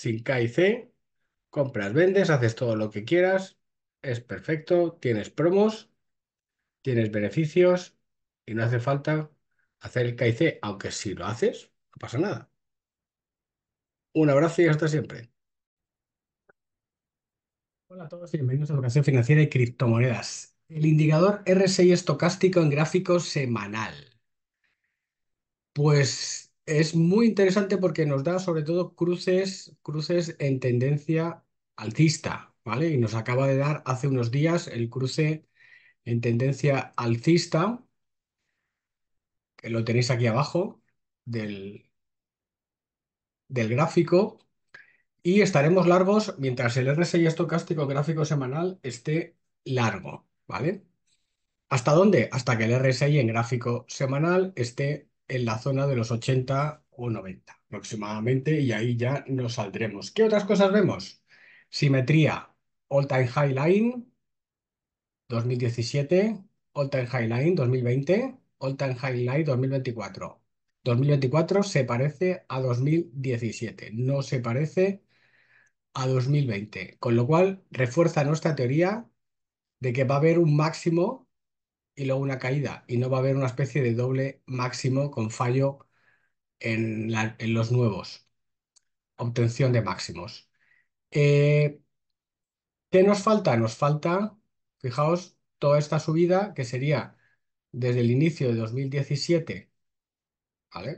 sin K C, compras, vendes, haces todo lo que quieras, es perfecto, tienes promos, tienes beneficios y no hace falta hacer el K aunque si lo haces, no pasa nada. Un abrazo y hasta siempre. Hola a todos y bienvenidos a Educación Financiera y Criptomonedas. El indicador RSI estocástico en gráfico semanal. Pues es muy interesante porque nos da sobre todo cruces, cruces en tendencia alcista, ¿vale? Y nos acaba de dar hace unos días el cruce en tendencia alcista, que lo tenéis aquí abajo del, del gráfico, y estaremos largos mientras el RSI estocástico gráfico semanal esté largo, ¿vale? ¿Hasta dónde? Hasta que el RSI en gráfico semanal esté en la zona de los 80 o 90 aproximadamente y ahí ya nos saldremos. ¿Qué otras cosas vemos? Simetría, all time high line 2017, all time high line 2020, all time high line 2024. 2024 se parece a 2017, no se parece a 2020, con lo cual refuerza nuestra teoría de que va a haber un máximo y luego una caída y no va a haber una especie de doble máximo con fallo en, los nuevos. Obtención de máximos. Eh, ¿Qué nos falta? Nos falta, fijaos, toda esta subida que sería desde el inicio de 2017,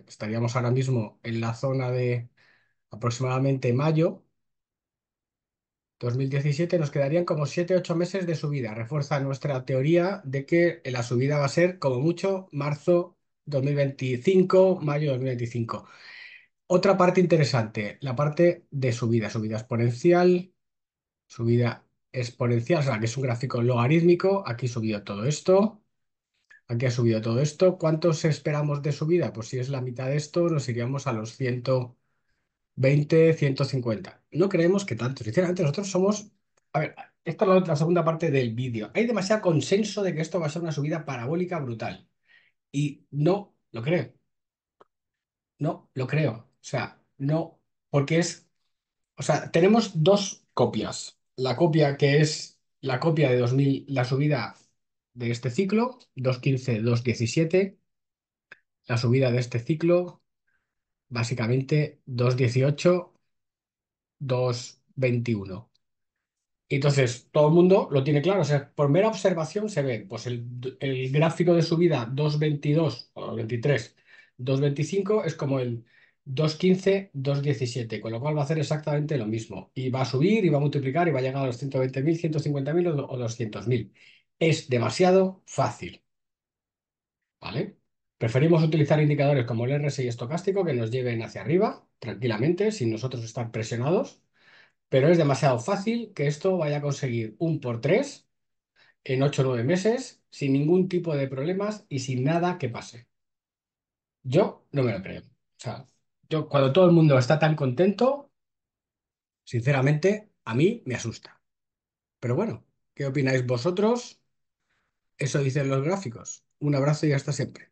Estaríamos ahora mismo en la zona de aproximadamente mayo, 2017 nos quedarían como 7-8 meses de subida. Refuerza nuestra teoría de que la subida va a ser como mucho marzo 2025, mayo 2025. Otra parte interesante, la parte de subida, subida exponencial, subida exponencial, o sea, que es un gráfico logarítmico, aquí subió todo esto, aquí ha subido todo esto. ¿Cuántos esperamos de subida? Pues si es la mitad de esto, nos iríamos a los 100 20, 150. No creemos que tanto. Sinceramente, nosotros somos. A ver, esta es la, segunda parte del vídeo. Hay demasiado consenso de que esto va a ser una subida parabólica brutal. Y no lo creo. No lo creo. O sea, no, porque es. O sea, tenemos dos copias. La copia que es la copia de 2000, la subida de este ciclo, 215, 217. La subida de este ciclo, básicamente 2.18, 2.21. entonces todo el mundo lo tiene claro. O sea, por mera observación se ve pues el, gráfico de subida 2.22 o 2.23, 2.25 es como el 2.15, 2.17, con lo cual va a hacer exactamente lo mismo. Y va a subir y va a multiplicar y va a llegar a los 120.000, 150.000 o 200.000. Es demasiado fácil. ¿Vale? Preferimos utilizar indicadores como el RSI estocástico que nos lleven hacia arriba tranquilamente, sin nosotros estar presionados, pero es demasiado fácil que esto vaya a conseguir un por tres en 8 o 9 meses, sin ningún tipo de problemas y sin nada que pase. Yo no me lo creo. O sea, yo cuando todo el mundo está tan contento, sinceramente, a mí me asusta. Pero bueno, ¿qué opináis vosotros? Eso dicen los gráficos. Un abrazo y hasta siempre.